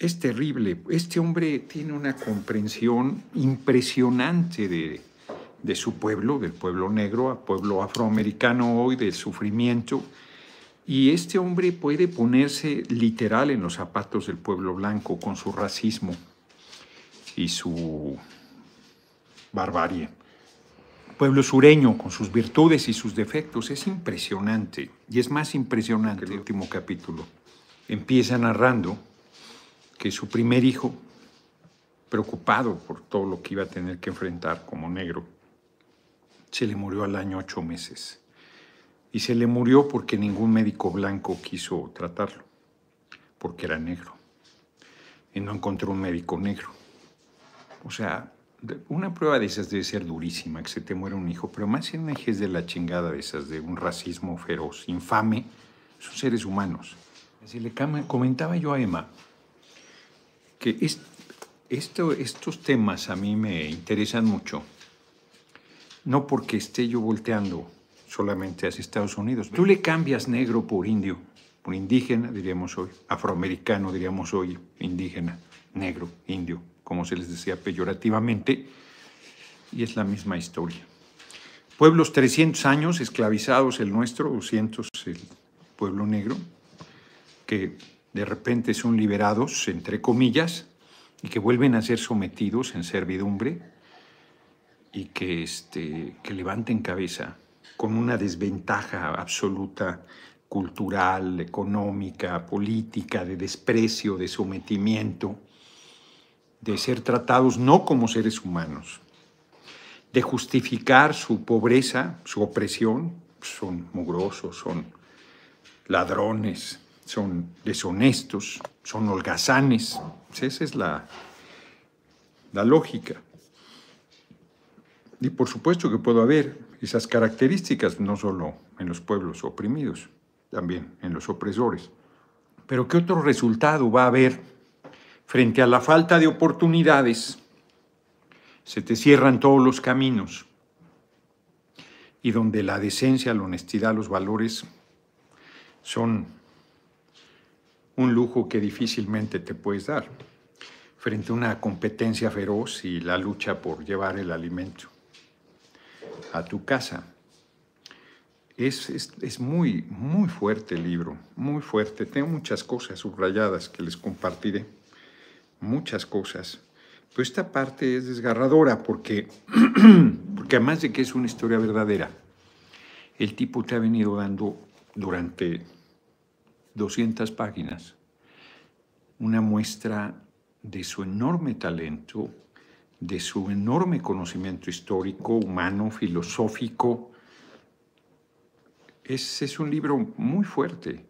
es terrible. Este hombre tiene una comprensión impresionante de, su pueblo, del pueblo negro, a pueblo afroamericano hoy, del sufrimiento. Y este hombre puede ponerse literal en los zapatos del pueblo blanco con su racismo y su barbarie. Pueblo sureño con sus virtudes y sus defectos es impresionante. Y es más impresionante el último capítulo. Empieza narrando que su primer hijo, preocupado por todo lo que iba a tener que enfrentar como negro, se le murió al año ocho meses. Y se le murió porque ningún médico blanco quiso tratarlo, porque era negro. Y no encontró un médico negro. O sea, una prueba de esas debe ser durísima, que se te muera un hijo, pero más en ejes de la chingada de esas, de un racismo feroz, infame, son seres humanos. Así le comentaba yo a Emma que es, estos temas a mí me interesan mucho, no porque esté yo volteando solamente hacia Estados Unidos. Tú le cambias negro por indio, por indígena, diríamos hoy, afroamericano, diríamos hoy, indígena, negro, indio, como se les decía peyorativamente, y es la misma historia. Pueblos 300 años esclavizados, el nuestro, 200 el pueblo negro, que de repente son liberados, entre comillas, y que vuelven a ser sometidos en servidumbre y este, que, levanten cabeza con una desventaja absoluta cultural, económica, política, de desprecio, de sometimiento, de ser tratados no como seres humanos, de justificar su pobreza, su opresión, son mugrosos, son ladrones, son deshonestos, son holgazanes. Esa es la, la lógica. Y por supuesto que puede haber esas características no solo en los pueblos oprimidos, también en los opresores. Pero ¿qué otro resultado va a haber frente a la falta de oportunidades? Se te cierran todos los caminos y donde la decencia, la honestidad, los valores son un lujo que difícilmente te puedes dar frente a una competencia feroz y la lucha por llevar el alimento a tu casa. Es, muy, muy fuerte el libro, muy fuerte. Tengo muchas cosas subrayadas que les compartiré, muchas cosas. Pero esta parte es desgarradora porque, porque además de que es una historia verdadera, el tipo te ha venido dando durante 200 páginas, una muestra de su enorme talento, de su enorme conocimiento histórico, humano, filosófico. Ese es un libro muy fuerte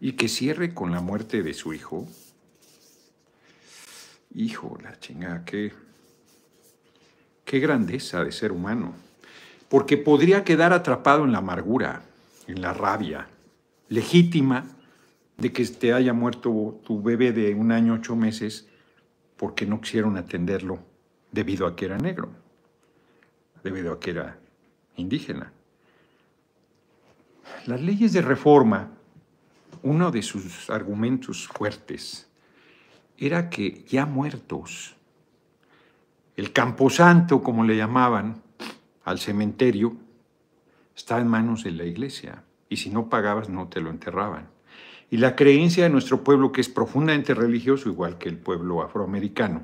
y que cierre con la muerte de su hijo. Hijo, la chingada, qué grandeza de ser humano. Porque podría quedar atrapado en la amargura, en la rabia, legítima de que te haya muerto tu bebé de un año, ocho meses, porque no quisieron atenderlo debido a que era negro, debido a que era indígena. Las leyes de reforma, uno de sus argumentos fuertes era que ya muertos, el camposanto, como le llamaban, al cementerio, está en manos de la iglesia y si no pagabas no te lo enterraban. Y la creencia de nuestro pueblo, que es profundamente religioso, igual que el pueblo afroamericano,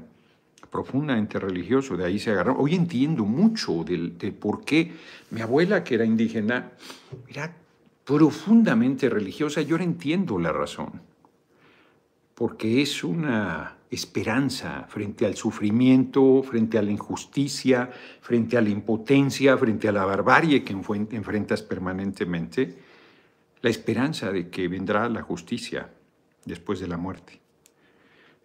profundamente religioso, de ahí se agarró. Hoy entiendo mucho del, de por qué mi abuela, que era indígena, era profundamente religiosa, yo ahora entiendo la razón, porque es una esperanza frente al sufrimiento, frente a la injusticia, frente a la impotencia, frente a la barbarie que enfrentas permanentemente la esperanza de que vendrá la justicia después de la muerte,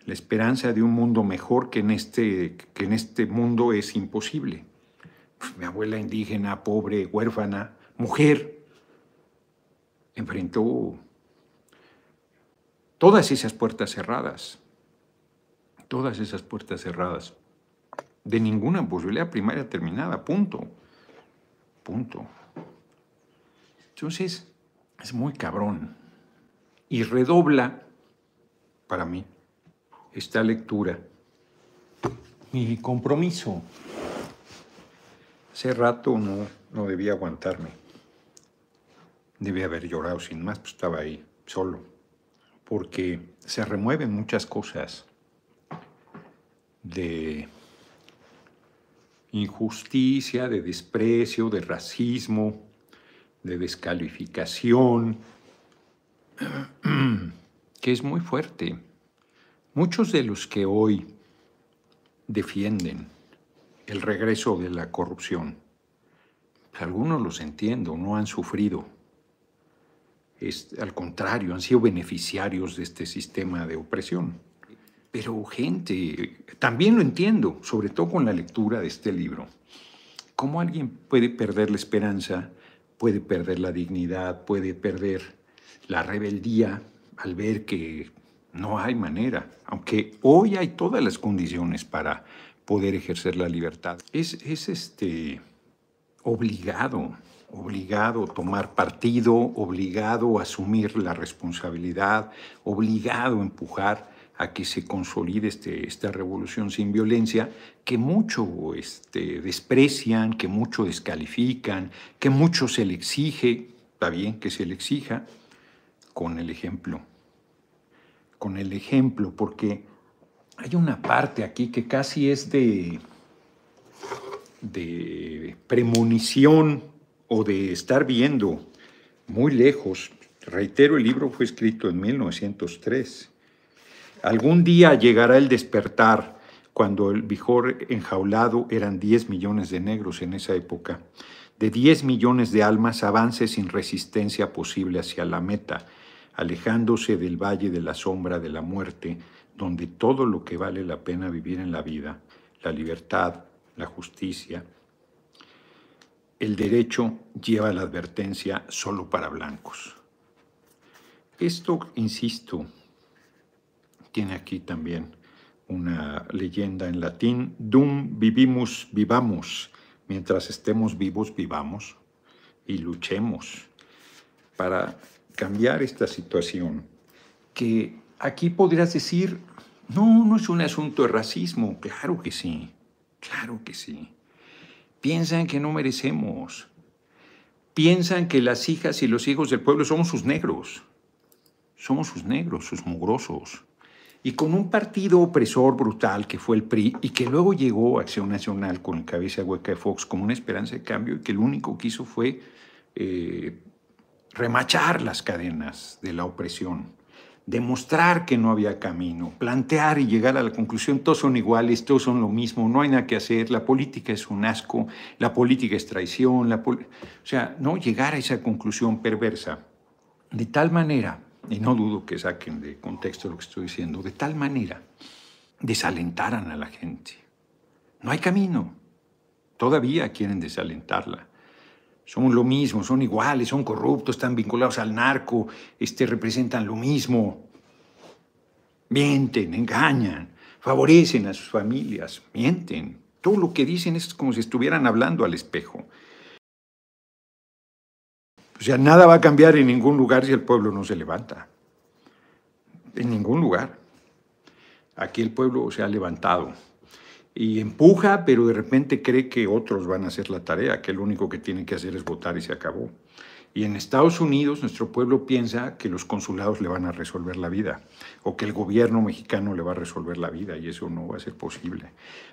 la esperanza de un mundo mejor que en este, que en este mundo es imposible. mi abuela indígena, pobre, huérfana, mujer, enfrentó todas esas puertas cerradas, todas esas puertas cerradas, de ninguna posibilidad pues, primaria terminada, punto, punto. Entonces, es muy cabrón. Y redobla, para mí, esta lectura mi compromiso. Hace rato no, no debía aguantarme. Debía haber llorado sin más, pues estaba ahí, solo. Porque se remueven muchas cosas de injusticia, de desprecio, de racismo, de descalificación, que es muy fuerte. Muchos de los que hoy defienden el regreso de la corrupción, pues, algunos los entiendo, no han sufrido. Es, al contrario, han sido beneficiarios de este sistema de opresión. Pero gente, también lo entiendo, sobre todo con la lectura de este libro. ¿Cómo alguien puede perder la esperanza puede perder la dignidad, puede perder la rebeldía al ver que no hay manera, aunque hoy hay todas las condiciones para poder ejercer la libertad. Es, es este, obligado, obligado tomar partido, obligado a asumir la responsabilidad, obligado a empujar a que se consolide este, esta revolución sin violencia, que mucho este, desprecian, que mucho descalifican, que mucho se le exige, está bien que se le exija, con el ejemplo. Con el ejemplo, porque hay una parte aquí que casi es de, de premonición o de estar viendo muy lejos. Reitero, el libro fue escrito en 1903 Algún día llegará el despertar, cuando el Bijor enjaulado eran 10 millones de negros en esa época. De 10 millones de almas avance sin resistencia posible hacia la meta, alejándose del valle de la sombra de la muerte, donde todo lo que vale la pena vivir en la vida, la libertad, la justicia, el derecho lleva la advertencia solo para blancos. Esto, insisto, tiene aquí también una leyenda en latín, dum vivimus vivamos. mientras estemos vivos vivamos y luchemos para cambiar esta situación, que aquí podrías decir, no, no es un asunto de racismo, claro que sí, claro que sí. Piensan que no merecemos, piensan que las hijas y los hijos del pueblo somos sus negros, somos sus negros, sus mugrosos y con un partido opresor brutal que fue el PRI y que luego llegó a Acción Nacional con el cabeza hueca de Fox como una esperanza de cambio y que lo único que hizo fue eh, remachar las cadenas de la opresión, demostrar que no había camino, plantear y llegar a la conclusión, todos son iguales, todos son lo mismo, no hay nada que hacer, la política es un asco, la política es traición, la o sea, no llegar a esa conclusión perversa. De tal manera y no dudo que saquen de contexto lo que estoy diciendo, de tal manera desalentaran a la gente. No hay camino. Todavía quieren desalentarla. Son lo mismo, son iguales, son corruptos, están vinculados al narco, este, representan lo mismo. Mienten, engañan, favorecen a sus familias, mienten. Todo lo que dicen es como si estuvieran hablando al espejo. O sea, nada va a cambiar en ningún lugar si el pueblo no se levanta. En ningún lugar. Aquí el pueblo se ha levantado y empuja, pero de repente cree que otros van a hacer la tarea, que lo único que tiene que hacer es votar y se acabó. Y en Estados Unidos nuestro pueblo piensa que los consulados le van a resolver la vida o que el gobierno mexicano le va a resolver la vida y eso no va a ser posible.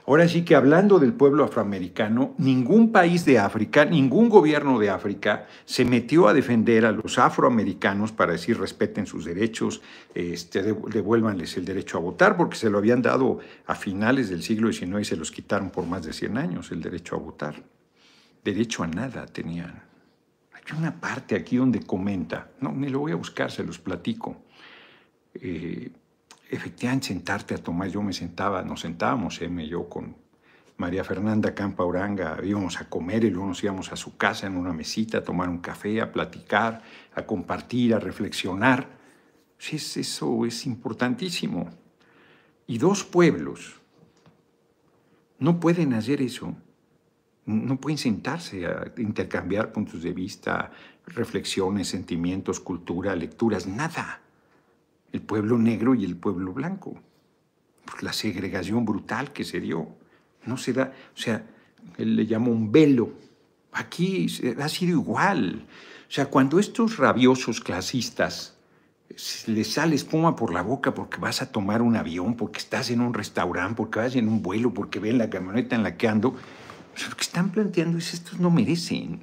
Ahora sí que hablando del pueblo afroamericano, ningún país de África, ningún gobierno de África se metió a defender a los afroamericanos para decir respeten sus derechos, este, devuélvanles el derecho a votar porque se lo habían dado a finales del siglo XIX y se los quitaron por más de 100 años el derecho a votar. Derecho a nada tenían. Hay una parte aquí donde comenta, no, me lo voy a buscar, se los platico. Eh, efectivamente, sentarte a tomar, yo me sentaba, nos sentábamos, m yo, con María Fernanda Campa Oranga, íbamos a comer y luego nos íbamos a su casa en una mesita a tomar un café, a platicar, a compartir, a reflexionar. es eso es importantísimo. Y dos pueblos no pueden hacer eso no pueden sentarse a intercambiar puntos de vista, reflexiones, sentimientos, cultura, lecturas, nada. El pueblo negro y el pueblo blanco. Pues la segregación brutal que se dio. No se da, o sea, él le llamó un velo. Aquí ha sido igual. O sea, cuando estos rabiosos clasistas le sale espuma por la boca porque vas a tomar un avión, porque estás en un restaurante, porque vas en un vuelo, porque ven la camioneta en la que ando, o sea, lo que están planteando es estos no merecen.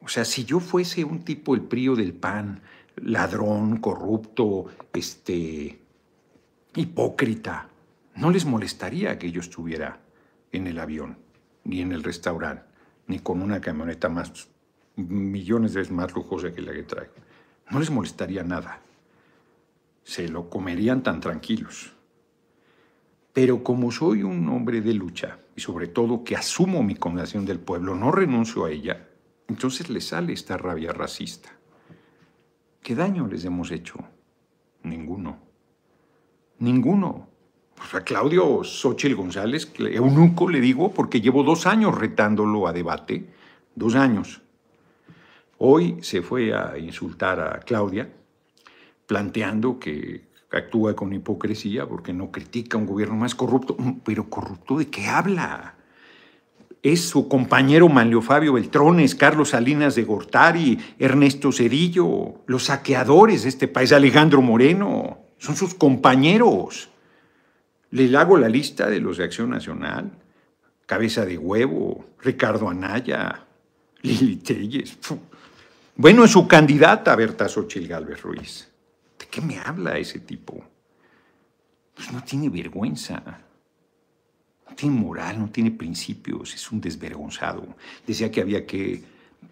O sea, si yo fuese un tipo el prío del pan, ladrón, corrupto, este, hipócrita, no les molestaría que yo estuviera en el avión, ni en el restaurante, ni con una camioneta más, millones de veces más lujosa que la que traigo. No les molestaría nada. Se lo comerían tan tranquilos. Pero como soy un hombre de lucha, y sobre todo que asumo mi condenación del pueblo, no renuncio a ella, entonces le sale esta rabia racista. ¿Qué daño les hemos hecho? Ninguno. Ninguno. a Claudio Xochitl González, eunuco le digo, porque llevo dos años retándolo a debate, dos años. Hoy se fue a insultar a Claudia, planteando que actúa con hipocresía porque no critica un gobierno más corrupto. Mm, Pero corrupto de qué habla? Es su compañero Manlio Fabio Beltrones, Carlos Salinas de Gortari, Ernesto Cerillo, los saqueadores de este país, Alejandro Moreno, son sus compañeros. Les hago la lista de los de Acción Nacional. Cabeza de Huevo, Ricardo Anaya, Lili Telles. Bueno, es su candidata, Berta Xochil Gálvez Ruiz qué me habla ese tipo? Pues no tiene vergüenza. No tiene moral, no tiene principios, es un desvergonzado. Decía que había que,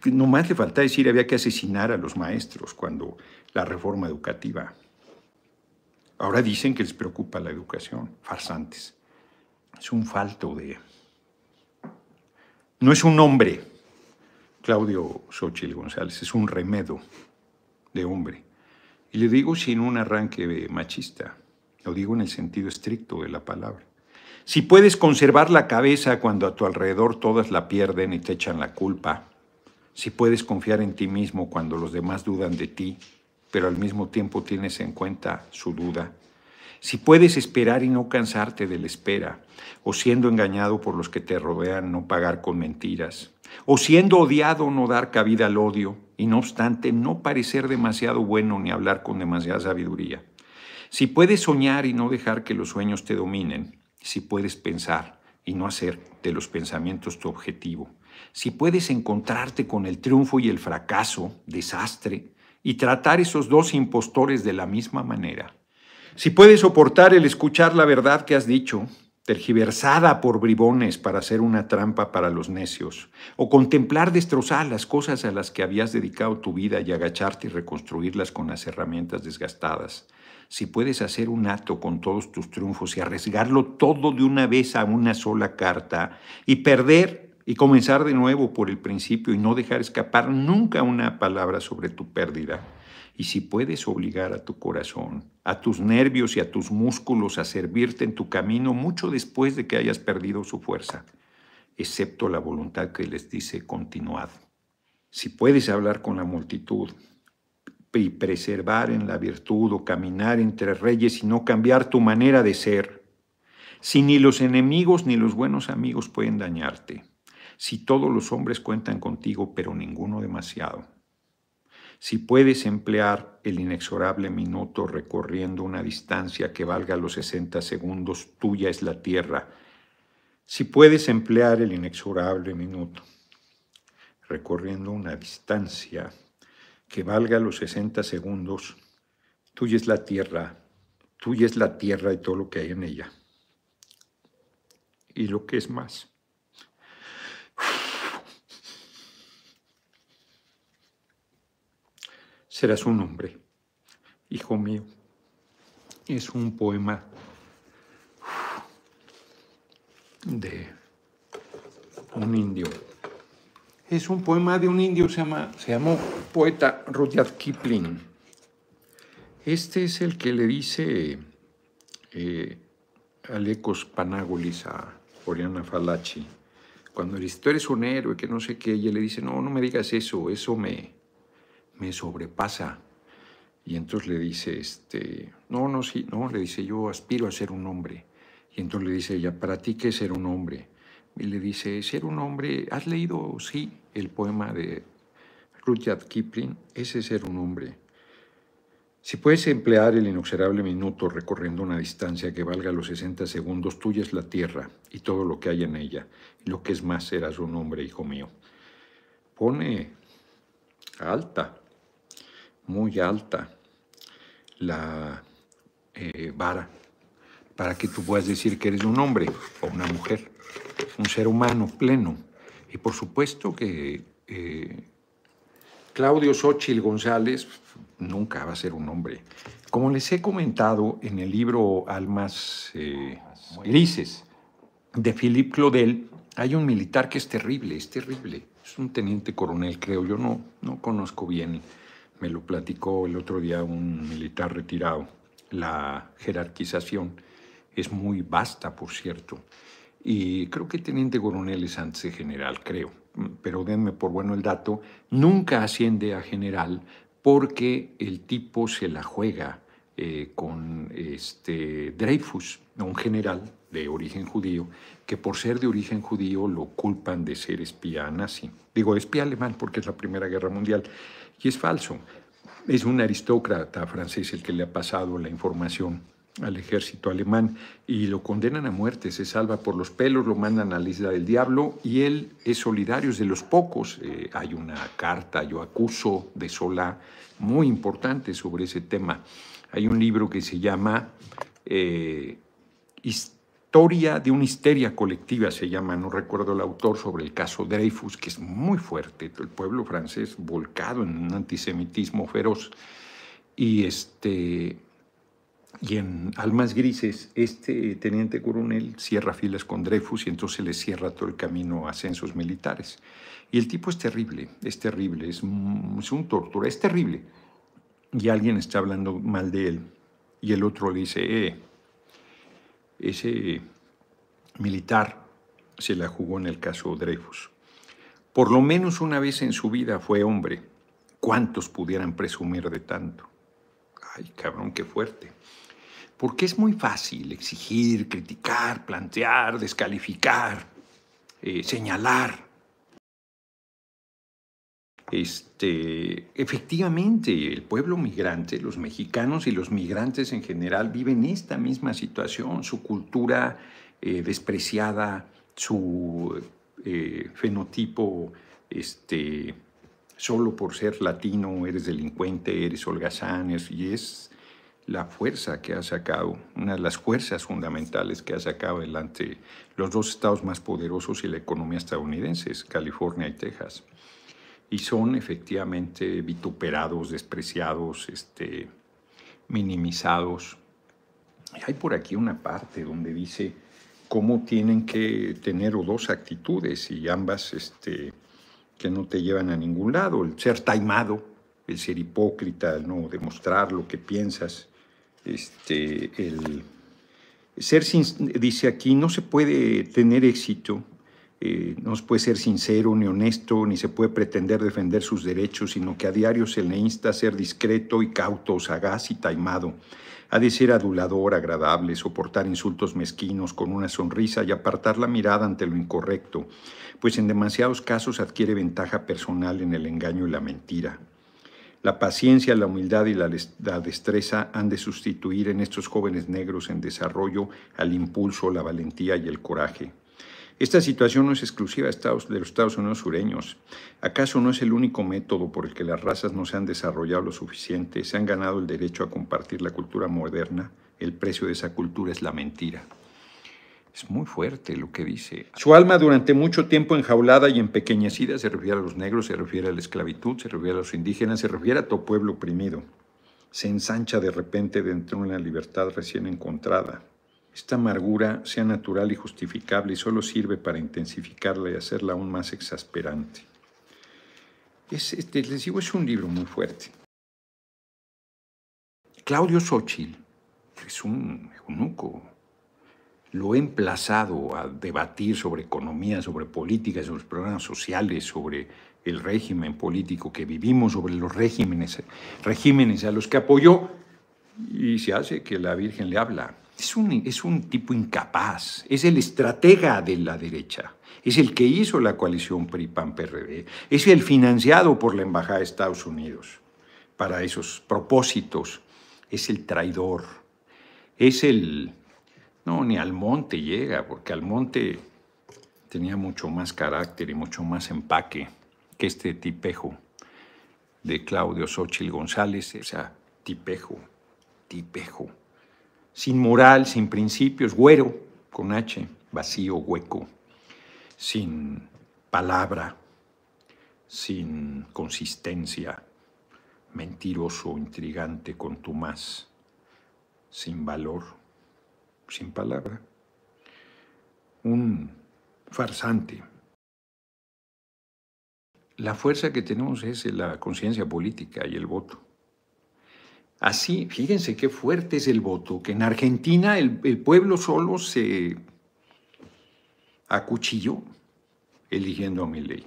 nomás le faltaba decir, había que asesinar a los maestros cuando la reforma educativa. Ahora dicen que les preocupa la educación, farsantes. Es un falto de... No es un hombre, Claudio Xochitl González, es un remedo de hombre. Y le digo sin un arranque machista, lo digo en el sentido estricto de la palabra. Si puedes conservar la cabeza cuando a tu alrededor todas la pierden y te echan la culpa, si puedes confiar en ti mismo cuando los demás dudan de ti, pero al mismo tiempo tienes en cuenta su duda, si puedes esperar y no cansarte de la espera, o siendo engañado por los que te rodean no pagar con mentiras, o siendo odiado no dar cabida al odio, y no obstante no parecer demasiado bueno ni hablar con demasiada sabiduría. Si puedes soñar y no dejar que los sueños te dominen, si puedes pensar y no hacer de los pensamientos tu objetivo, si puedes encontrarte con el triunfo y el fracaso, desastre, y tratar esos dos impostores de la misma manera, si puedes soportar el escuchar la verdad que has dicho tergiversada por bribones para hacer una trampa para los necios, o contemplar destrozar las cosas a las que habías dedicado tu vida y agacharte y reconstruirlas con las herramientas desgastadas. Si puedes hacer un acto con todos tus triunfos y arriesgarlo todo de una vez a una sola carta y perder y comenzar de nuevo por el principio y no dejar escapar nunca una palabra sobre tu pérdida, y si puedes obligar a tu corazón, a tus nervios y a tus músculos a servirte en tu camino mucho después de que hayas perdido su fuerza, excepto la voluntad que les dice continuad. Si puedes hablar con la multitud y preservar en la virtud o caminar entre reyes y no cambiar tu manera de ser, si ni los enemigos ni los buenos amigos pueden dañarte, si todos los hombres cuentan contigo, pero ninguno demasiado, si puedes emplear el inexorable minuto recorriendo una distancia que valga los 60 segundos, tuya es la tierra. Si puedes emplear el inexorable minuto recorriendo una distancia que valga los 60 segundos, tuya es la tierra, tuya es la tierra y todo lo que hay en ella. Y lo que es más, Serás un hombre, Hijo mío, es un poema de un indio. Es un poema de un indio, se, llama, se llamó poeta Rudyard Kipling. Este es el que le dice eh, Alecos Panagolis a Oriana Falachi. Cuando le dice, tú eres un héroe, que no sé qué, ella le dice, no, no me digas eso, eso me, me sobrepasa. Y entonces le dice, este, no, no, sí, no, le dice, yo aspiro a ser un hombre. Y entonces le dice ella, ¿para ti qué ser un hombre? Y le dice, ser un hombre, ¿has leído, sí, el poema de Rudyard Kipling? Ese es ser un hombre. Si puedes emplear el inexorable minuto recorriendo una distancia que valga los 60 segundos, tuya es la tierra y todo lo que hay en ella. Y lo que es más, serás un hombre, hijo mío. Pone alta muy alta la eh, vara para que tú puedas decir que eres un hombre o una mujer, un ser humano pleno. Y por supuesto que eh, Claudio Xochil González nunca va a ser un hombre. Como les he comentado en el libro Almas eh, Grises de Philippe Claudel, hay un militar que es terrible, es terrible. Es un teniente coronel, creo. Yo no, no conozco bien me lo platicó el otro día un militar retirado, la jerarquización es muy vasta, por cierto. Y creo que teniente coronel es antes de general, creo. Pero denme por bueno el dato, nunca asciende a general porque el tipo se la juega eh, con este Dreyfus, un general de origen judío, que por ser de origen judío lo culpan de ser espía nazi. Digo, espía alemán porque es la Primera Guerra Mundial. Y es falso. Es un aristócrata francés el que le ha pasado la información al ejército alemán y lo condenan a muerte, se salva por los pelos, lo mandan a la isla del diablo y él es solidario, es de los pocos. Eh, hay una carta, yo acuso de sola, muy importante sobre ese tema. Hay un libro que se llama eh, Historia historia de una histeria colectiva, se llama, no recuerdo el autor, sobre el caso Dreyfus, que es muy fuerte, el pueblo francés volcado en un antisemitismo feroz. Y, este, y en Almas Grises, este teniente coronel cierra filas con Dreyfus y entonces le cierra todo el camino a ascensos militares. Y el tipo es terrible, es terrible, es, un tortura, es terrible. Y alguien está hablando mal de él. Y el otro dice, eh, ese militar se la jugó en el caso Dreyfus. Por lo menos una vez en su vida fue hombre. ¿Cuántos pudieran presumir de tanto? Ay, cabrón, qué fuerte. Porque es muy fácil exigir, criticar, plantear, descalificar, eh, señalar. Este, efectivamente, el pueblo migrante, los mexicanos y los migrantes en general viven esta misma situación, su cultura eh, despreciada, su eh, fenotipo este, solo por ser latino, eres delincuente, eres holgazán, y es la fuerza que ha sacado, una de las fuerzas fundamentales que ha sacado adelante los dos estados más poderosos y la economía estadounidense, California y Texas y son efectivamente vituperados, despreciados, este, minimizados. hay por aquí una parte donde dice cómo tienen que tener o dos actitudes y ambas este, que no te llevan a ningún lado, el ser taimado, el ser hipócrita, no demostrar lo que piensas, este, el ser, dice aquí, no se puede tener éxito eh, no se puede ser sincero ni honesto, ni se puede pretender defender sus derechos, sino que a diario se le insta a ser discreto y cauto, sagaz y taimado. Ha de ser adulador, agradable, soportar insultos mezquinos con una sonrisa y apartar la mirada ante lo incorrecto, pues en demasiados casos adquiere ventaja personal en el engaño y la mentira. La paciencia, la humildad y la destreza han de sustituir en estos jóvenes negros en desarrollo al impulso, la valentía y el coraje. Esta situación no es exclusiva de los Estados Unidos sureños. ¿Acaso no es el único método por el que las razas no se han desarrollado lo suficiente, se han ganado el derecho a compartir la cultura moderna? El precio de esa cultura es la mentira. Es muy fuerte lo que dice. Su alma durante mucho tiempo enjaulada y empequeñecida se refiere a los negros, se refiere a la esclavitud, se refiere a los indígenas, se refiere a tu pueblo oprimido. Se ensancha de repente dentro de una libertad recién encontrada, esta amargura, sea natural y justificable, y solo sirve para intensificarla y hacerla aún más exasperante. Este, les digo, es un libro muy fuerte. Claudio Xochitl es un eunuco. Lo he emplazado a debatir sobre economía, sobre política, sobre los programas sociales, sobre el régimen político que vivimos, sobre los regímenes, regímenes a los que apoyó, y se hace que la Virgen le habla. Es un, tipo incapaz, es el estratega de la derecha, es el que hizo la coalición PRI-PAN-PRD, es el financiado por la Embajada de Estados Unidos para esos propósitos, es el traidor, es el... No, ni al monte llega, porque al monte tenía mucho más carácter y mucho más empaque que este tipejo de Claudio Xochil González, o sea, tipejo, tipejo sin moral, sin principios, güero, con H, vacío, hueco, sin palabra, sin consistencia, mentiroso, intrigante, contumaz, sin valor, sin palabra, un farsante. La fuerza que tenemos es la conciencia política y el voto. Así, fíjense qué fuerte es el voto, que en Argentina el, pueblo solo se acuchilló eligiendo a mi ley.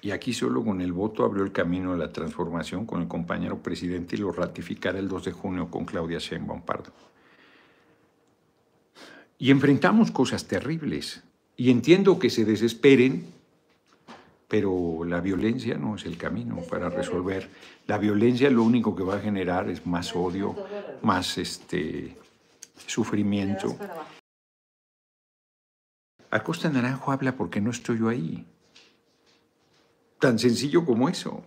Y aquí solo con el voto abrió el camino a la transformación con el compañero presidente y lo ratificará el 2 de junio con Claudia Sheinbaum Pardo. Y enfrentamos cosas terribles. Y entiendo que se desesperen pero la violencia no es el camino para resolver. La violencia lo único que va a generar es más odio, más este, sufrimiento. Acosta Naranjo habla porque no estoy yo ahí. Tan sencillo como eso.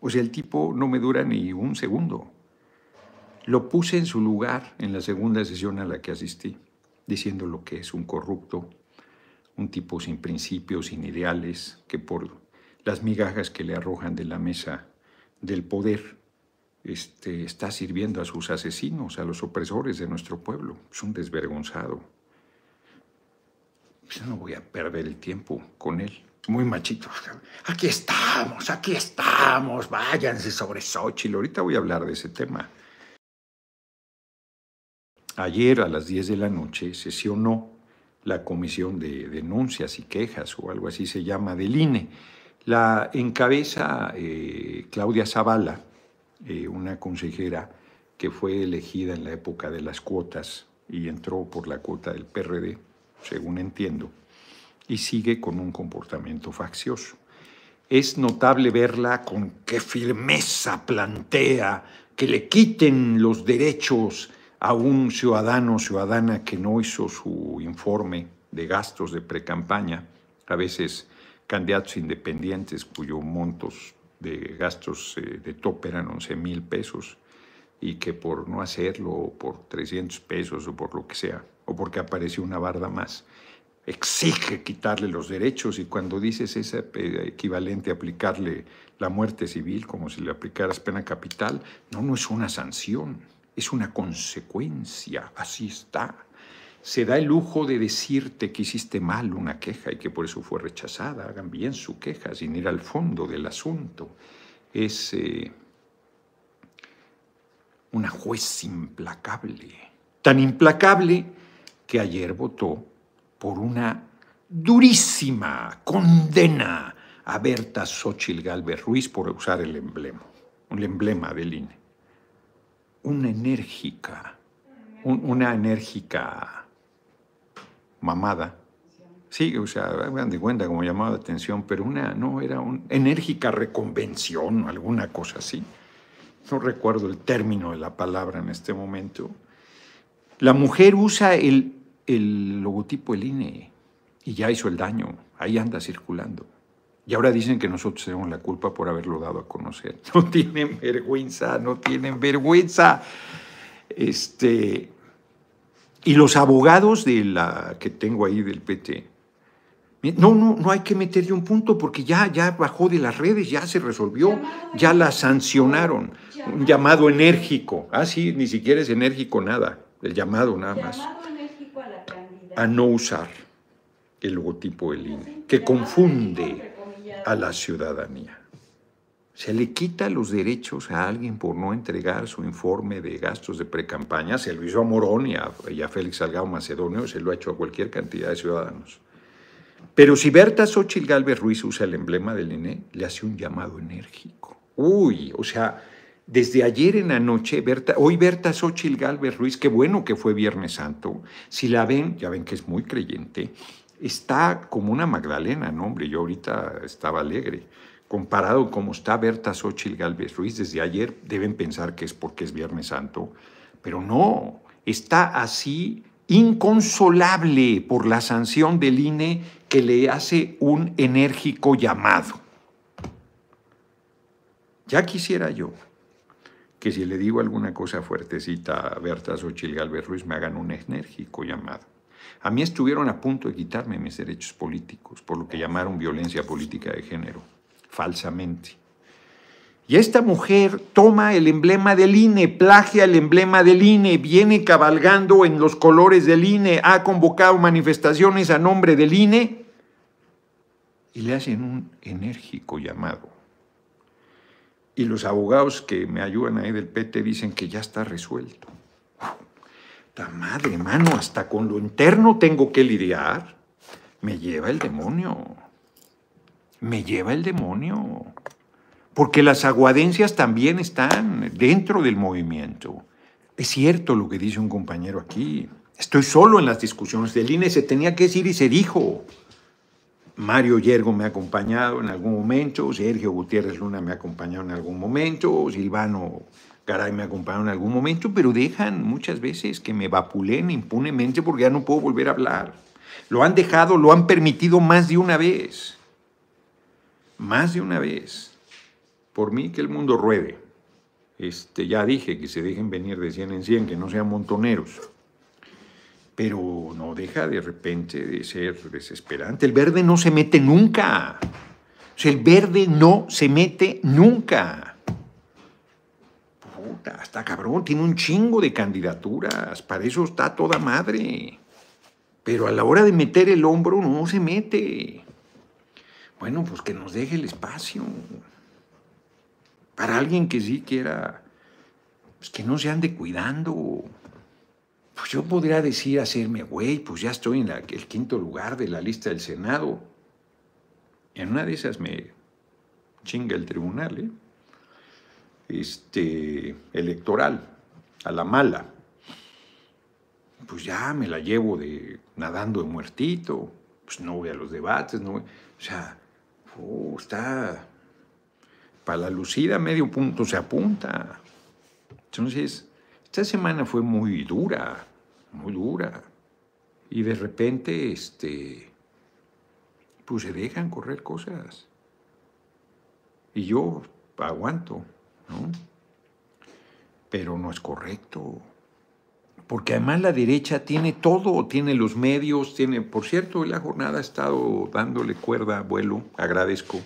O sea, el tipo no me dura ni un segundo. Lo puse en su lugar en la segunda sesión a la que asistí, diciendo lo que es un corrupto, un tipo sin principios, sin ideales, que por las migajas que le arrojan de la mesa del poder este, está sirviendo a sus asesinos, a los opresores de nuestro pueblo. Es un desvergonzado. Yo no voy a perder el tiempo con él. Muy machito. Aquí estamos, aquí estamos. Váyanse sobre Xochitl. Ahorita voy a hablar de ese tema. Ayer a las 10 de la noche sesionó la Comisión de Denuncias y Quejas o algo así se llama del INE. La encabeza eh, Claudia Zavala, eh, una consejera que fue elegida en la época de las cuotas y entró por la cuota del PRD, según entiendo, y sigue con un comportamiento faccioso. Es notable verla con qué firmeza plantea que le quiten los derechos a un ciudadano o ciudadana que no hizo su informe de gastos de precampaña, a veces candidatos independientes cuyos montos de gastos eh, de tope eran 11 mil pesos y que por no hacerlo o por 300 pesos o por lo que sea, o porque apareció una barda más, exige quitarle los derechos y cuando dices ese eh, equivalente a aplicarle la muerte civil como si le aplicaras pena capital, no, no es una sanción es una consecuencia, así está. Se da el lujo de decirte que hiciste mal una queja y que por eso fue rechazada. Hagan bien su queja sin ir al fondo del asunto. Es eh, una juez implacable, tan implacable que ayer votó por una durísima condena a Berta Xochil Galvez Ruiz por usar el emblema, un emblema del INE una enérgica, una enérgica mamada. Sí, o sea, de cuenta como llamaba la atención, pero una, no, era una enérgica reconvención o alguna cosa así. No recuerdo el término de la palabra en este momento. La mujer usa el, el logotipo del INE y ya hizo el daño, ahí anda circulando. Y ahora dicen que nosotros tenemos la culpa por haberlo dado a conocer. No tienen vergüenza, no tienen vergüenza. Este, y los abogados de la que tengo ahí del PT, no, no, no hay que meterle un punto porque ya, ya bajó de las redes, ya se resolvió, ya la sancionaron. Un llamado enérgico. Ah, sí, ni siquiera es enérgico nada. El llamado nada más. A no usar el logotipo del INE, que confunde a la ciudadanía. ¿Se le quita los derechos a alguien por no entregar su informe de gastos de precampaña? Se lo hizo a Morón y a, Félix Salgado Macedonio, se lo ha hecho a cualquier cantidad de ciudadanos. Pero si Berta Xochil Galvez Ruiz usa el emblema del INE, le hace un llamado enérgico. Uy, o sea, desde ayer en la noche, hoy Berta Xochil Galvez Ruiz, qué bueno que fue Viernes Santo. Si la ven, ya ven que es muy creyente, está como una Magdalena, no hombre, yo ahorita estaba alegre. Comparado como está Berta Xochitl Galvez Ruiz desde ayer, deben pensar que es porque es Viernes Santo, pero no, está así inconsolable por la sanción del INE que le hace un enérgico llamado. Ya quisiera yo que si le digo alguna cosa fuertecita a Berta Xochitl Galvez Ruiz me hagan un enérgico llamado. A mí estuvieron a punto de quitarme mis derechos políticos por lo que llamaron violencia política de género, falsamente. Y esta mujer toma el emblema del INE, plagia el emblema del INE, viene cabalgando en los colores del INE, ha convocado manifestaciones a nombre del INE y le hacen un enérgico llamado. Y los abogados que me ayudan ahí del PT dicen que ya está resuelto madre, mano, hasta con lo interno tengo que lidiar. Me lleva el demonio. Me lleva el demonio. Porque las aguadencias también están dentro del movimiento. Es cierto lo que dice un compañero aquí. Estoy solo en las discusiones del INE, se tenía que decir y se dijo. Mario Yergo me ha acompañado en algún momento, Sergio Gutiérrez Luna me ha acompañado en algún momento, Silvano caray, me acompañaron en algún momento, pero dejan muchas veces que me vapulen impunemente porque ya no puedo volver a hablar. Lo han dejado, lo han permitido más de una vez. Más de una vez. Por mí que el mundo ruede. Este, ya dije que se dejen venir de 100 en 100, que no sean montoneros. Pero no deja de repente de ser desesperante. El verde no se mete nunca. O sea, el verde no se mete nunca puta, está cabrón, tiene un chingo de candidaturas, para eso está toda madre. Pero a la hora de meter el hombro no se mete. Bueno, pues que nos deje el espacio. Para alguien que sí quiera, pues que no se ande cuidando. Pues yo podría decir, hacerme, güey, pues ya estoy en el quinto lugar de la lista del Senado. En una de esas me chinga el tribunal, ¿eh? este, electoral, a la mala. Pues ya me la llevo de nadando de muertito, pues no voy a los debates, no o sea, oh, está, para la lucida medio punto se apunta. Entonces, esta semana fue muy dura, muy dura. Y de repente, este, pues se dejan correr cosas. Y yo aguanto. Pero no es correcto. Porque además la derecha tiene todo, tiene los medios, tiene... Por cierto, la jornada ha estado dándole cuerda, vuelo, agradezco,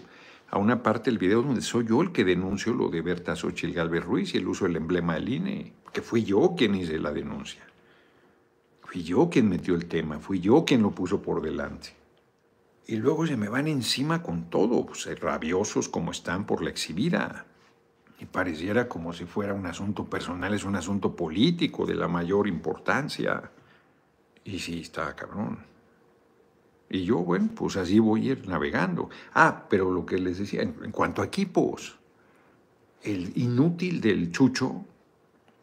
a una parte del video donde soy yo el que denuncio lo de Berta Xochitl Galvez Ruiz y el uso del emblema del INE, que fui yo quien hice la denuncia. Fui yo quien metió el tema, fui yo quien lo puso por delante. Y luego se me van encima con todo, pues, rabiosos como están por la exhibida y pareciera como si fuera un asunto personal, es un asunto político de la mayor importancia. Y sí, está cabrón. Y yo, bueno, pues así voy a ir navegando. Ah, pero lo que les decía, en, cuanto a equipos, el inútil del Chucho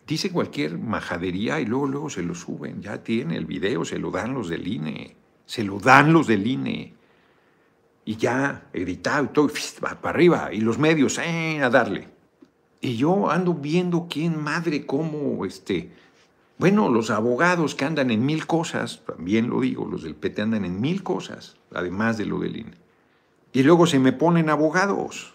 dice cualquier majadería y luego, luego se lo suben, ya tiene el video, se lo dan los del INE, se lo dan los del INE. Y ya, editado y todo, va para arriba, y los medios, eh, a darle. Y yo ando viendo quién madre, cómo, este, bueno, los abogados que andan en mil cosas, también lo digo, los del PT andan en mil cosas, además de lo del INE. Y luego se me ponen abogados.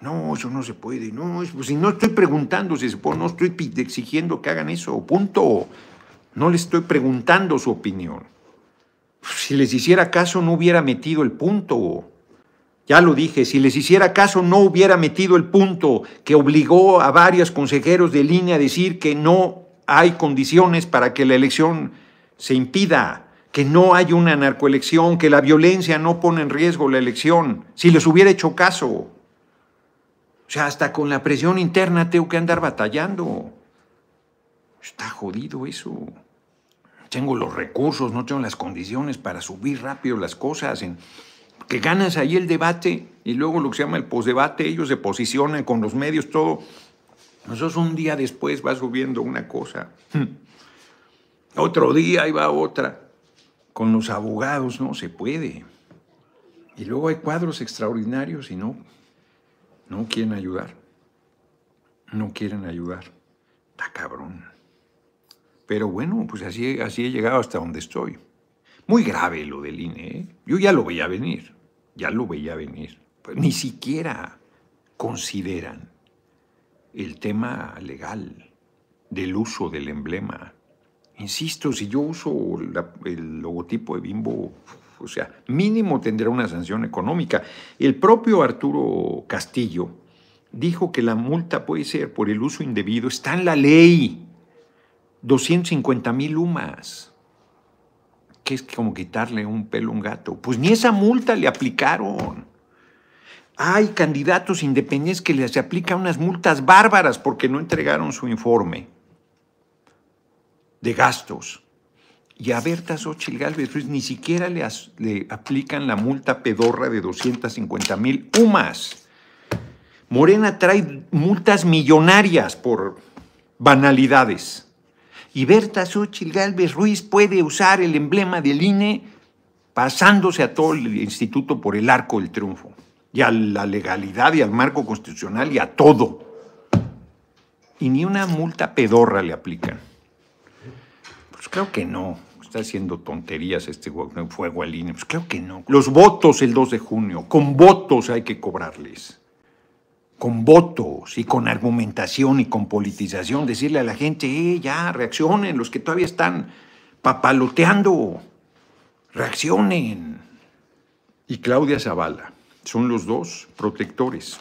No, eso no se puede. No, pues, si no estoy preguntando, si no estoy exigiendo que hagan eso, punto. No les estoy preguntando su opinión. Si les hiciera caso, no hubiera metido el punto. Ya lo dije, si les hiciera caso no hubiera metido el punto que obligó a varios consejeros de línea a decir que no hay condiciones para que la elección se impida, que no hay una narcoelección, que la violencia no pone en riesgo la elección, si les hubiera hecho caso. O sea, hasta con la presión interna tengo que andar batallando. Está jodido eso. Tengo los recursos, no tengo las condiciones para subir rápido las cosas. En, que ganas ahí el debate y luego lo que se llama el posdebate, ellos se posicionan con los medios, todo. Nosotros un día después va subiendo una cosa, hmm. otro día ahí va otra. Con los abogados no se puede. Y luego hay cuadros extraordinarios y no, no quieren ayudar. No quieren ayudar. Está cabrón. Pero bueno, pues así, así he llegado hasta donde estoy. Muy grave lo del INE. ¿eh? Yo ya lo veía venir ya lo veía venir. Pues ni siquiera consideran el tema legal del uso del emblema. Insisto, si yo uso el logotipo de Bimbo, o sea, mínimo tendrá una sanción económica. El propio Arturo Castillo dijo que la multa puede ser por el uso indebido, está en la ley, 250 mil UMAS que es como quitarle un pelo a un gato. Pues ni esa multa le aplicaron. Hay candidatos independientes que les aplican unas multas bárbaras porque no entregaron su informe de gastos. Y a Berta Xochitl Galvez pues, ni siquiera le, le aplican la multa pedorra de 250 mil UMAS. Morena trae multas millonarias por banalidades. Y Berta Suchil Galvez Ruiz puede usar el emblema del INE pasándose a todo el instituto por el arco del triunfo, y a la legalidad y al marco constitucional y a todo. Y ni una multa pedorra le aplican. Pues creo que no. Está haciendo tonterías este fuego al INE. Pues creo que no. Los votos el 2 de junio, con votos hay que cobrarles con votos y con argumentación y con politización, decirle a la gente, eh, ya, reaccionen, los que todavía están papaloteando, reaccionen. Y Claudia Zavala, son los dos protectores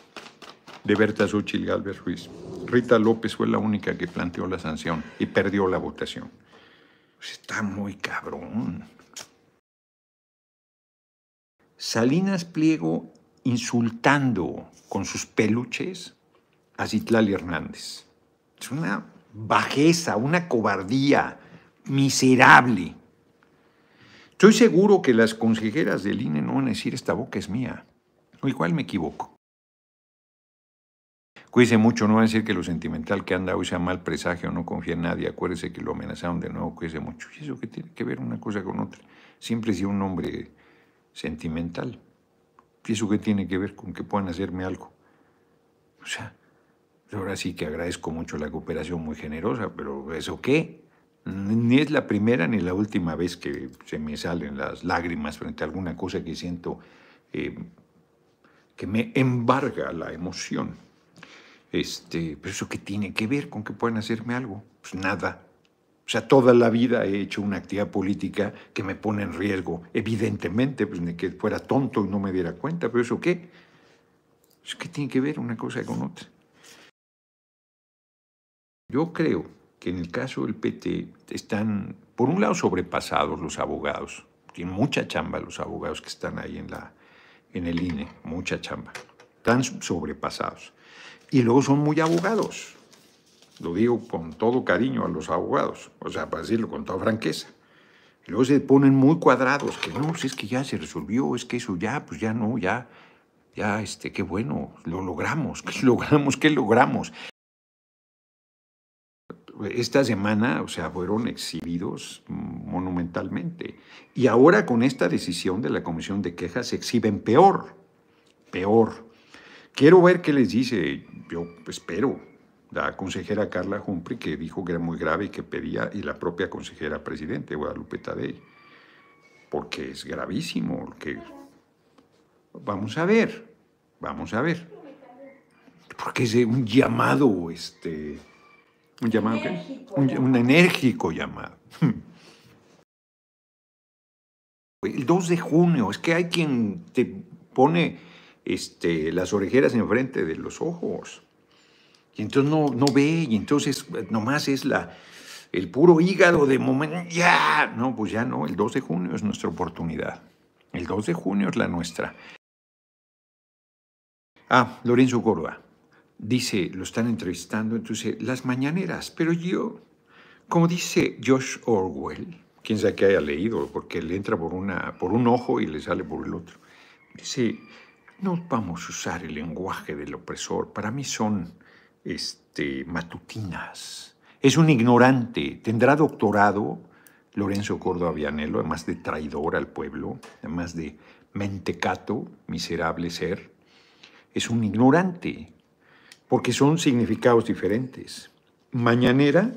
de Berta y Galvez Ruiz. Rita López fue la única que planteó la sanción y perdió la votación. Pues está muy cabrón. Salinas Pliego insultando con sus peluches a Citlali Hernández. Es una bajeza, una cobardía miserable. Estoy seguro que las consejeras del INE no van a decir esta boca es mía. O igual me equivoco. Cuídese mucho, no va a decir que lo sentimental que anda hoy sea mal presagio, no confía en nadie. Acuérdese que lo amenazaron de nuevo, cuídense mucho. ¿Y eso qué tiene que ver una cosa con otra? Siempre he sido un hombre sentimental. ¿Y eso qué tiene que ver con que puedan hacerme algo? O sea, ahora sí que agradezco mucho la cooperación muy generosa, pero ¿eso qué? Ni es la primera ni la última vez que se me salen las lágrimas frente a alguna cosa que siento eh, que me embarga la emoción. Este, pero eso qué tiene que ver con que puedan hacerme algo? Pues nada. O sea, toda la vida he hecho una actividad política que me pone en riesgo. Evidentemente, pues que fuera tonto y no me diera cuenta, pero ¿eso qué? ¿Es pues, ¿Qué tiene que ver una cosa con otra? Yo creo que en el caso del PT están, por un lado, sobrepasados los abogados. Tienen mucha chamba los abogados que están ahí en, la, en el INE, mucha chamba. Están sobrepasados. Y luego son muy abogados lo digo con todo cariño a los abogados, o sea, para decirlo con toda franqueza. Y luego se ponen muy cuadrados, que no, si pues es que ya se resolvió, es que eso ya, pues ya no, ya, ya, este, qué bueno, lo logramos, que logramos, que logramos. Esta semana, o sea, fueron exhibidos monumentalmente. Y ahora con esta decisión de la Comisión de Quejas se exhiben peor, peor. Quiero ver qué les dice, yo espero, la consejera Carla Humphrey, que dijo que era muy grave y que pedía, y la propia consejera presidente, Guadalupe Tadei, porque es gravísimo. Que... Vamos a ver, vamos a ver. Porque es un llamado, este. Un llamado. un, enérgico llamado. El 2 de junio, es que hay quien te pone este, las orejeras enfrente de los ojos. Y entonces no, ve, y entonces eh, nomás es la, el puro hígado de momento. Ya, no, pues ya no, el 2 de junio es nuestra oportunidad. El 2 de junio es la nuestra. Ah, Lorenzo Gorba dice, lo están entrevistando, entonces, las mañaneras, pero yo, como dice Josh Orwell, quien sea que haya leído, porque le entra por, una, por un ojo y le sale por el otro, dice, no vamos a usar el lenguaje del opresor, para mí son este, matutinas. Es un ignorante. Tendrá doctorado Lorenzo Córdoba Vianello, además de traidor al pueblo, además de mentecato, miserable ser. Es un ignorante, porque son significados diferentes. Mañanera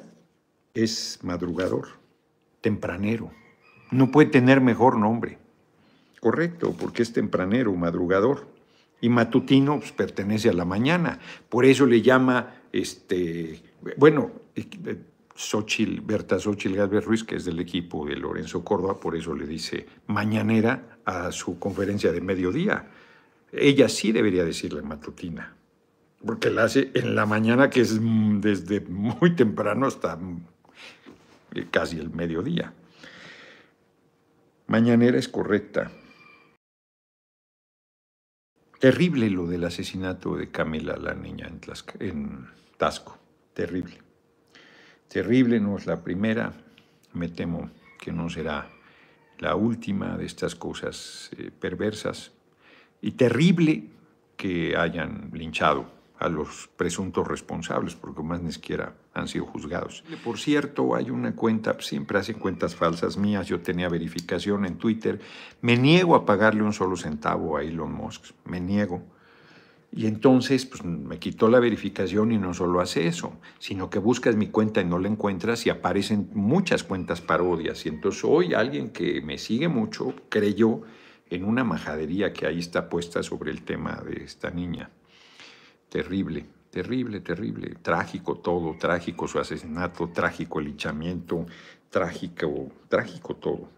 es madrugador, tempranero. No puede tener mejor nombre. Correcto, porque es tempranero, madrugador y matutino pues, pertenece a la mañana. Por eso le llama, este, bueno, eh, eh, Berta Xochil Gálvez Ruiz, que es del equipo de Lorenzo Córdoba, por eso le dice mañanera a su conferencia de mediodía. Ella sí debería decirle matutina, porque la hace en la mañana, que es mm, desde muy temprano hasta mm, casi el mediodía. Mañanera es correcta. Terrible lo del asesinato de Camila, la niña en, Tasco. Terrible. Terrible, no es la primera. Me temo que no será la última de estas cosas eh, perversas. Y terrible que hayan linchado a los presuntos responsables, porque más ni siquiera han sido juzgados. Por cierto, hay una cuenta, siempre hacen cuentas falsas mías, yo tenía verificación en Twitter, me niego a pagarle un solo centavo a Elon Musk, me niego. Y entonces pues, me quitó la verificación y no solo hace eso, sino que buscas mi cuenta y no la encuentras y aparecen muchas cuentas parodias. Y entonces hoy alguien que me sigue mucho creyó en una majadería que ahí está puesta sobre el tema de esta niña. Terrible, terrible, terrible. Trágico todo, trágico su asesinato, trágico el hinchamiento, trágico, trágico todo.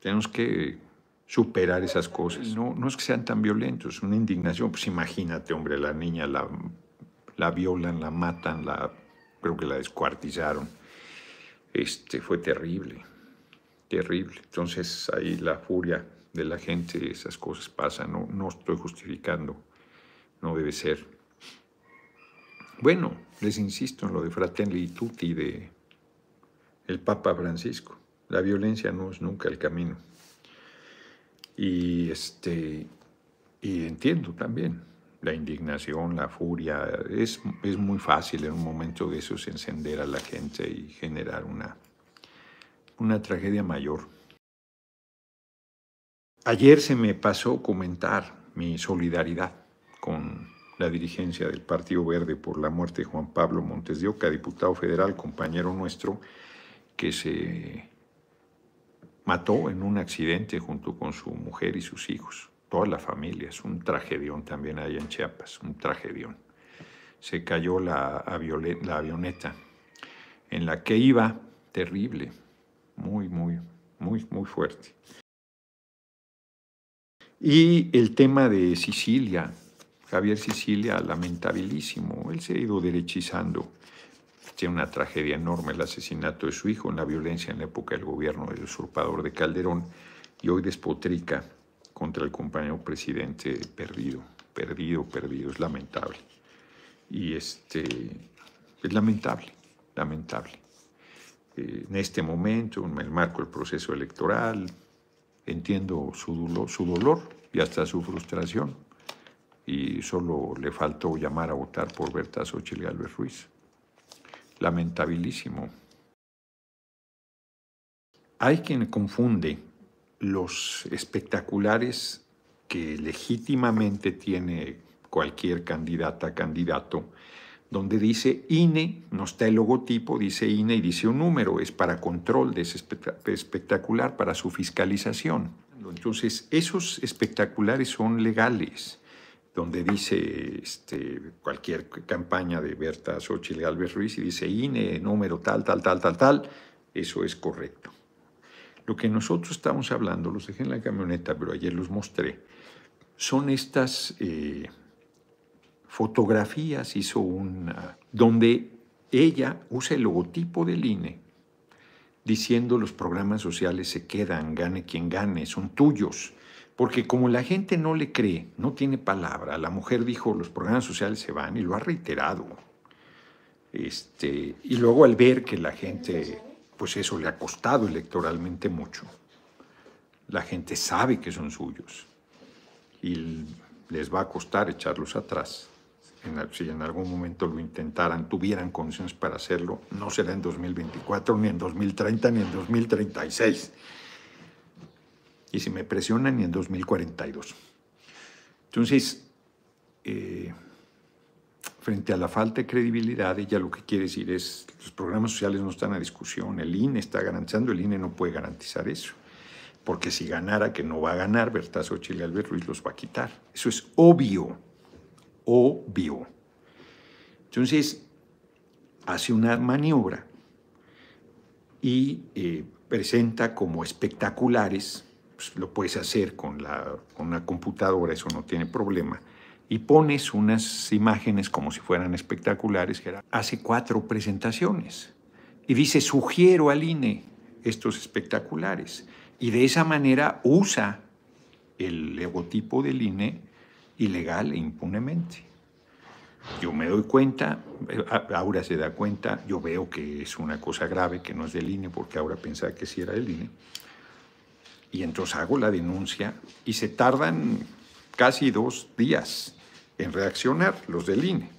Tenemos que superar esas cosas. No, no es que sean tan violentos, una indignación. Pues imagínate, hombre, la niña la, la violan, la matan, la, creo que la descuartizaron. Este, fue terrible, terrible. Entonces ahí la furia de la gente, esas cosas pasan. No, no estoy justificando, no debe ser. Bueno, les insisto en lo de Fratelli Tutti de el Papa Francisco. La violencia no es nunca el camino. Y este y entiendo también la indignación, la furia, es, muy fácil en un momento de esos encender a la gente y generar una una tragedia mayor. Ayer se me pasó comentar mi solidaridad con la dirigencia del Partido Verde por la muerte de Juan Pablo Montes de Oca, diputado federal, compañero nuestro, que se mató en un accidente junto con su mujer y sus hijos, toda la familia. Es un tragedión también allá en Chiapas, un tragedión. Se cayó la, la avioneta en la que iba, terrible, muy, muy, muy, muy fuerte. Y el tema de Sicilia, Javier Sicilia, lamentabilísimo. Él se ha ido derechizando. Tiene una tragedia enorme, el asesinato de su hijo, la violencia en la época del gobierno del usurpador de Calderón, y hoy despotrica contra el compañero presidente perdido, perdido, perdido. Es lamentable. Y este, es lamentable, lamentable. Eh, en este momento, en el marco del proceso electoral, entiendo su su dolor y hasta su frustración y solo le faltó llamar a votar por Berta Xochitl Gálvez Ruiz. Lamentabilísimo. Hay quien confunde los espectaculares que legítimamente tiene cualquier candidata, candidato, donde dice INE, no está el logotipo, dice INE y dice un número, es para control de ese espectacular, para su fiscalización. Entonces, esos espectaculares son legales donde dice este, cualquier campaña de Berta Xochitl Galvez Ruiz y dice INE, número tal, tal, tal, tal, tal, eso es correcto. Lo que nosotros estamos hablando, los dejé en la camioneta, pero ayer los mostré, son estas eh, fotografías, hizo una, donde ella usa el logotipo del INE diciendo los programas sociales se quedan, gane quien gane, son tuyos. Porque como la gente no le cree, no tiene palabra, la mujer dijo los programas sociales se van y lo ha reiterado. Este, y luego al ver que la gente, pues eso le ha costado electoralmente mucho, la gente sabe que son suyos y les va a costar echarlos atrás si en algún momento lo intentaran, tuvieran condiciones para hacerlo, no será en 2024, ni en 2030, ni en 2036. Y si me presionan, ni en 2042. Entonces, eh, frente a la falta de credibilidad, ella lo que quiere decir es, los programas sociales no están a discusión, el INE está garantizando, el INE no puede garantizar eso porque si ganara, que no va a ganar, Bertazo Chile Albert Ruiz los va a quitar. Eso es obvio o Entonces, hace una maniobra y eh, presenta como espectaculares, pues, lo puedes hacer con, la, una computadora, eso no tiene problema, y pones unas imágenes como si fueran espectaculares, hace cuatro presentaciones y dice, sugiero al INE estos espectaculares, y de esa manera usa el logotipo del INE ilegal e impunemente. Yo me doy cuenta, eh, Aura se da cuenta, yo veo que es una cosa grave, que no es del INE, porque Aura pensaba que sí era del INE. Y entonces hago la denuncia y se tardan casi dos días en reaccionar los del INE.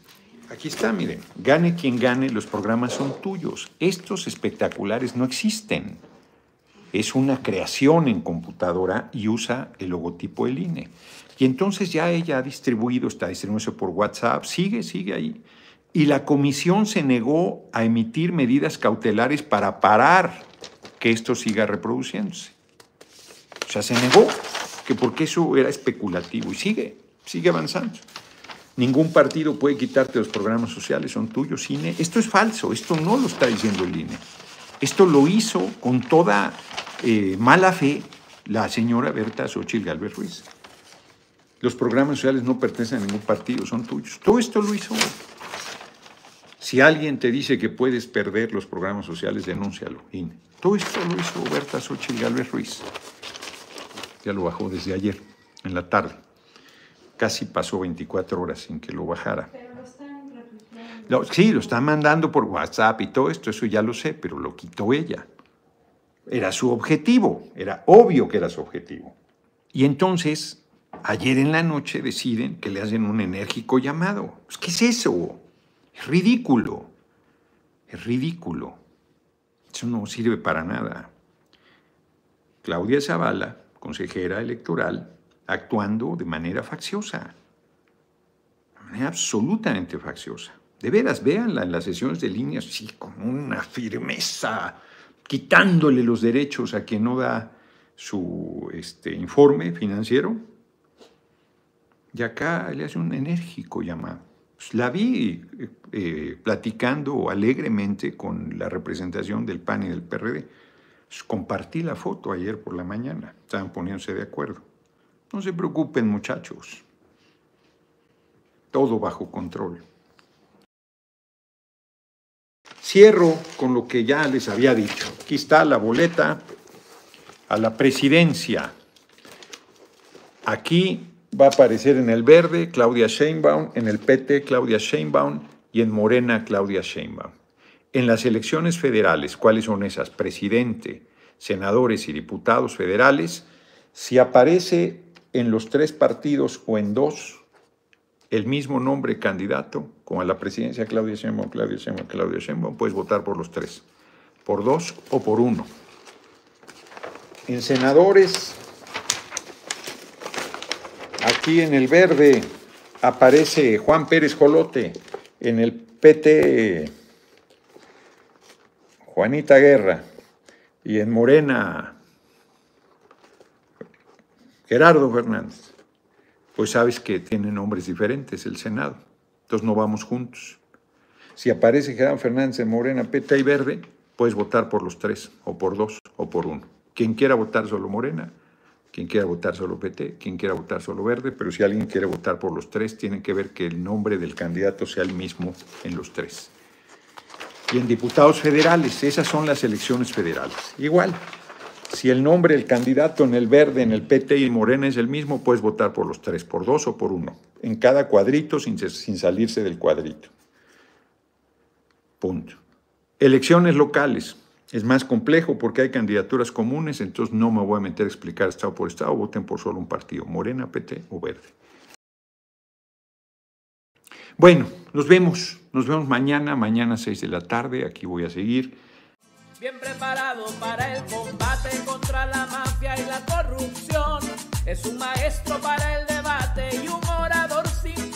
Aquí está, miren, gane quien gane, los programas son tuyos. Estos espectaculares no existen. Es una creación en computadora y usa el logotipo del INE. Y entonces ya ella ha distribuido, está eso por WhatsApp, sigue, sigue ahí. Y la comisión se negó a emitir medidas cautelares para parar que esto siga reproduciéndose. O sea, se negó, que porque eso era especulativo. Y sigue, sigue avanzando. Ningún partido puede quitarte los programas sociales, son tuyos, INE. Esto es falso, esto no lo está diciendo el INE. Esto lo hizo con toda eh, mala fe la señora Berta Xochitl Galvez Ruiz. Los programas sociales no pertenecen a ningún partido, son tuyos. Todo esto lo hizo. Si alguien te dice que puedes perder los programas sociales, denúncialo, Todo esto lo hizo Berta y Galvez Ruiz. Ya lo bajó desde ayer, en la tarde. Casi pasó 24 horas sin que lo bajara. Pero lo están sí, lo está mandando por WhatsApp y todo esto, eso ya lo sé, pero lo quitó ella. Era su objetivo, era obvio que era su objetivo. Y entonces Ayer en la noche deciden que le hacen un enérgico llamado. Pues, ¿Qué es eso? Es ridículo. Es ridículo. Eso no sirve para nada. Claudia Zavala, consejera electoral, actuando de manera facciosa. De manera absolutamente facciosa. De veras, vean en las sesiones de líneas, sí, con una firmeza, quitándole los derechos a quien no da su este, informe financiero. Y acá le hace un enérgico llamado. Pues, la vi eh, eh, platicando alegremente con la representación del PAN y del PRD. Pues, compartí la foto ayer por la mañana. Estaban poniéndose de acuerdo. No se preocupen, muchachos. Todo bajo control. Cierro con lo que ya les había dicho. Aquí está la boleta a la presidencia. Aquí va a aparecer en el verde Claudia Sheinbaum, en el PT Claudia Sheinbaum y en Morena Claudia Sheinbaum. En las elecciones federales, ¿cuáles son esas? Presidente, senadores y diputados federales, si aparece en los tres partidos o en dos el mismo nombre candidato, como a la presidencia Claudia Sheinbaum, Claudia Sheinbaum, Claudia Sheinbaum, puedes votar por los tres, por dos o por uno. En senadores Aquí en el verde aparece Juan Pérez Jolote, en el PT Juanita Guerra y en Morena Gerardo Fernández. Pues sabes que tienen nombres diferentes el Senado, entonces no vamos juntos. Si aparece Gerardo Fernández en Morena, PT y Verde, puedes votar por los tres, o por dos, o por uno. Quien quiera votar solo Morena, quien quiera votar solo PT, quien quiera votar solo verde, pero si alguien quiere votar por los tres, tiene que ver que el nombre del candidato sea el mismo en los tres. Y en diputados federales, esas son las elecciones federales. Igual, si el nombre del candidato en el verde, en el PT y en Morena es el mismo, puedes votar por los tres, por dos o por uno, en cada cuadrito sin, sin salirse del cuadrito. Punto. Elecciones locales. Es más complejo porque hay candidaturas comunes, entonces no me voy a meter a explicar estado por estado, voten por solo un partido, Morena, PT o Verde. Bueno, nos vemos, nos vemos mañana, mañana 6 de la tarde, aquí voy a seguir. Bien preparado para el combate contra la mafia y la corrupción, es un maestro para el debate y un orador sin